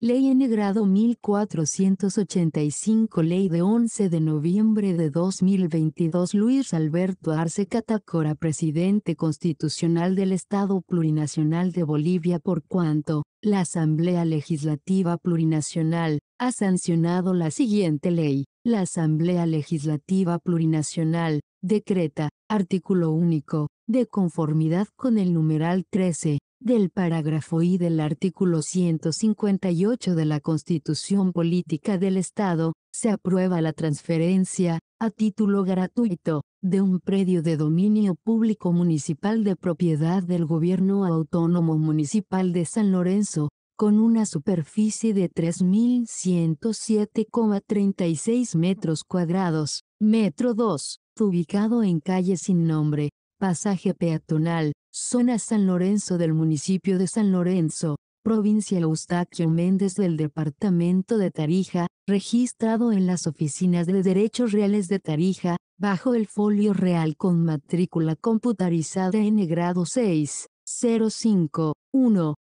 Ley N grado 1485 Ley de 11 de noviembre de 2022 Luis Alberto Arce Catacora Presidente Constitucional del Estado Plurinacional de Bolivia por cuanto, la Asamblea Legislativa Plurinacional, ha sancionado la siguiente ley. La Asamblea Legislativa Plurinacional, decreta, artículo único, de conformidad con el numeral 13, del parágrafo y del artículo 158 de la Constitución Política del Estado, se aprueba la transferencia, a título gratuito, de un predio de dominio público municipal de propiedad del Gobierno Autónomo Municipal de San Lorenzo, con una superficie de 3.107,36 metros cuadrados, metro 2, ubicado en calle sin nombre, pasaje peatonal, Zona San Lorenzo del municipio de San Lorenzo, provincia Eustaquio Méndez del departamento de Tarija, registrado en las oficinas de Derechos Reales de Tarija, bajo el folio real con matrícula computarizada en grado 6, 05, 1,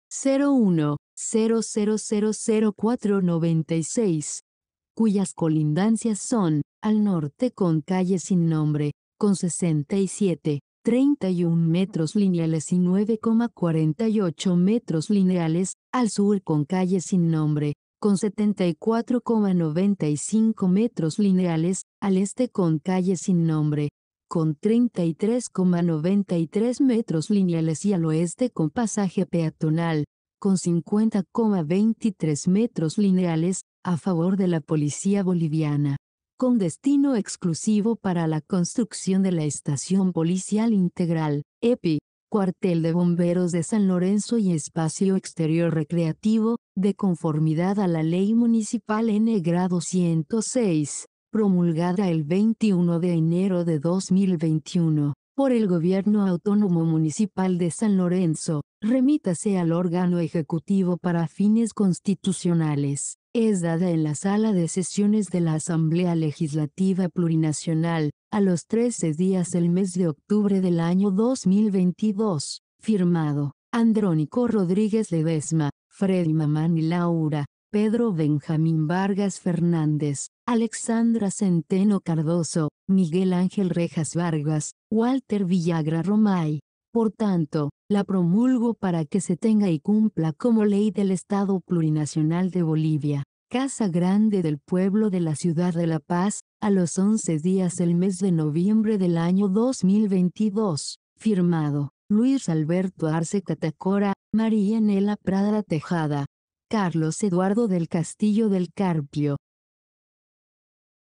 01, cuyas colindancias son, al norte con calle sin nombre, con 67, 31 metros lineales y 9,48 metros lineales, al sur con calle sin nombre, con 74,95 metros lineales, al este con calle sin nombre, con 33,93 metros lineales y al oeste con pasaje peatonal, con 50,23 metros lineales, a favor de la policía boliviana con destino exclusivo para la construcción de la Estación Policial Integral, EPI, Cuartel de Bomberos de San Lorenzo y Espacio Exterior Recreativo, de conformidad a la Ley Municipal N grado 106, promulgada el 21 de enero de 2021, por el Gobierno Autónomo Municipal de San Lorenzo, remítase al órgano ejecutivo para fines constitucionales. Es dada en la sala de sesiones de la Asamblea Legislativa Plurinacional, a los 13 días del mes de octubre del año 2022. Firmado, Andrónico Rodríguez Ledesma, Freddy Mamán y Laura, Pedro Benjamín Vargas Fernández, Alexandra Centeno Cardoso, Miguel Ángel Rejas Vargas, Walter Villagra Romay. Por tanto, la promulgo para que se tenga y cumpla como ley del Estado Plurinacional de Bolivia. Casa Grande del Pueblo de la Ciudad de La Paz, a los 11 días del mes de noviembre del año 2022. Firmado, Luis Alberto Arce Catacora, María Nela Prada Tejada, Carlos Eduardo del Castillo del Carpio.